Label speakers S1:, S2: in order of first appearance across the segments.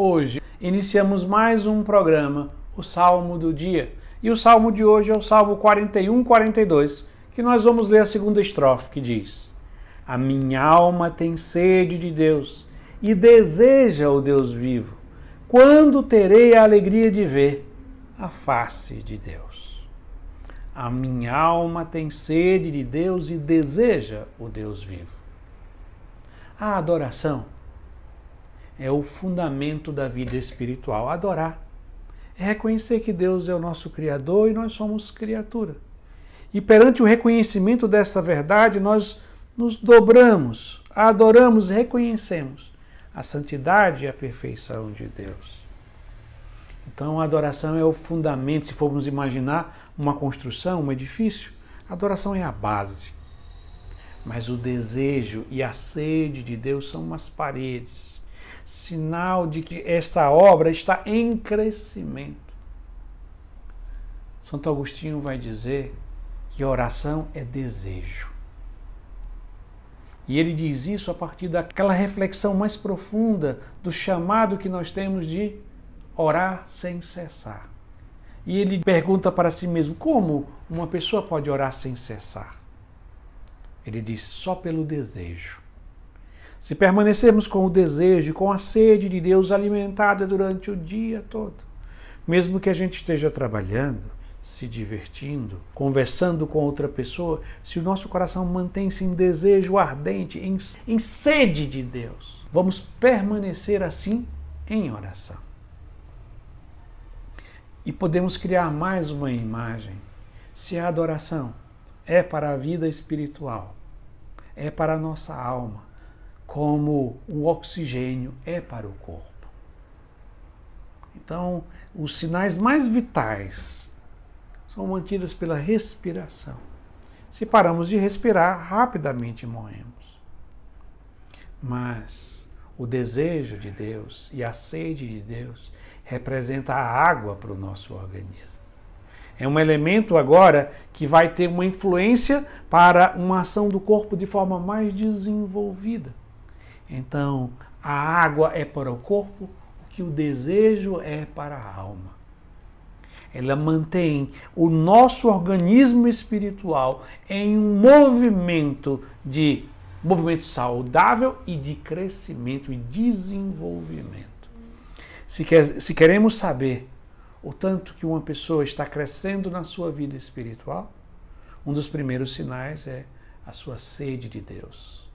S1: Hoje iniciamos mais um programa, o Salmo do Dia. E o salmo de hoje é o Salmo 41, 42, que nós vamos ler a segunda estrofe, que diz: A minha alma tem sede de Deus e deseja o Deus vivo. Quando terei a alegria de ver a face de Deus? A minha alma tem sede de Deus e deseja o Deus vivo. A adoração é o fundamento da vida espiritual. Adorar é reconhecer que Deus é o nosso Criador e nós somos criatura. E perante o reconhecimento dessa verdade, nós nos dobramos, adoramos, reconhecemos a santidade e a perfeição de Deus. Então, a adoração é o fundamento. Se formos imaginar uma construção, um edifício, a adoração é a base. Mas o desejo e a sede de Deus são umas paredes sinal de que esta obra está em crescimento. Santo Agostinho vai dizer que oração é desejo. E ele diz isso a partir daquela reflexão mais profunda do chamado que nós temos de orar sem cessar. E ele pergunta para si mesmo: como uma pessoa pode orar sem cessar? Ele diz: só pelo desejo se permanecermos com o desejo, com a sede de Deus alimentada durante o dia todo, mesmo que a gente esteja trabalhando, se divertindo, conversando com outra pessoa, se o nosso coração mantém-se em desejo ardente, em, em sede de Deus, vamos permanecer assim em oração. E podemos criar mais uma imagem. Se a adoração é para a vida espiritual, é para a nossa alma, como o oxigênio é para o corpo. Então, os sinais mais vitais são mantidos pela respiração. Se paramos de respirar, rapidamente morremos. Mas o desejo de Deus e a sede de Deus representa a água para o nosso organismo. É um elemento agora que vai ter uma influência para uma ação do corpo de forma mais desenvolvida. Então, a água é para o corpo o que o desejo é para a alma. Ela mantém o nosso organismo espiritual em um movimento de movimento saudável e de crescimento e desenvolvimento. Se, quer, se queremos saber o tanto que uma pessoa está crescendo na sua vida espiritual, um dos primeiros sinais é a sua sede de Deus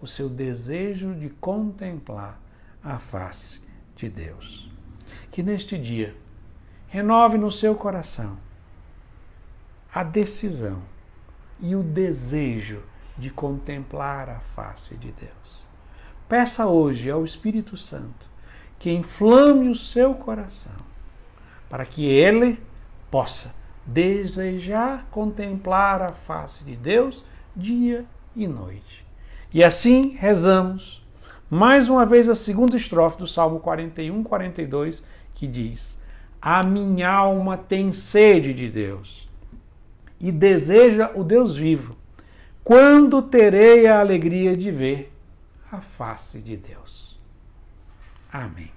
S1: o seu desejo de contemplar a face de Deus. Que neste dia renove no seu coração a decisão e o desejo de contemplar a face de Deus. Peça hoje ao Espírito Santo que inflame o seu coração, para que ele possa desejar contemplar a face de Deus dia e noite e assim rezamos mais uma vez a segunda estrofe do Salmo 41, 42, que diz: A minha alma tem sede de Deus e deseja o Deus vivo. Quando terei a alegria de ver a face de Deus? Amém.